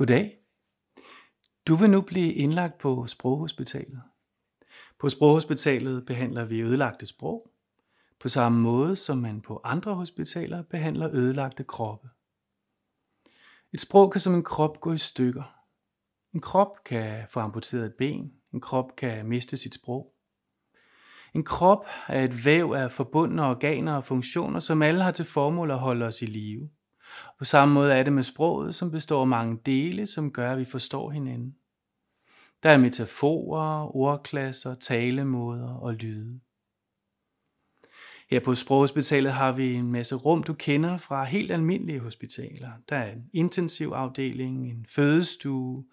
Goddag. Du vil nu blive indlagt på Sproghospitalet. På Sproghospitalet behandler vi ødelagte sprog, på samme måde som man på andre hospitaler behandler ødelagte kroppe. Et sprog kan som en krop gå i stykker. En krop kan få amputeret et ben, en krop kan miste sit sprog. En krop er et væv af forbundne organer og funktioner, som alle har til formål at holde os i live. På samme måde er det med sproget, som består af mange dele, som gør, at vi forstår hinanden. Der er metaforer, ordklasser, talemåder og lyde. Her på Sproghospitalet har vi en masse rum, du kender fra helt almindelige hospitaler. Der er en intensivafdeling, en fødestue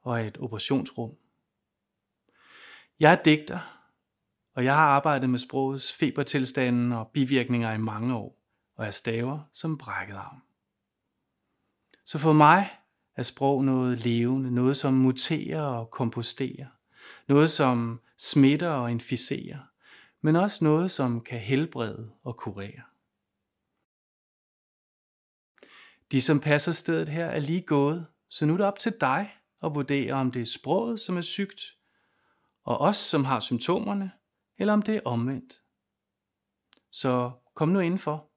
og et operationsrum. Jeg er digter, og jeg har arbejdet med sprogets febertilstanden og bivirkninger i mange år, og jeg staver som brækket arm. Så for mig er sprog noget levende, noget som muterer og komposterer, noget som smitter og inficerer, men også noget som kan helbrede og kurere. De, som passer stedet her, er lige gået, så nu er det op til dig at vurdere, om det er sproget, som er sygt, og os, som har symptomerne, eller om det er omvendt. Så kom nu indenfor.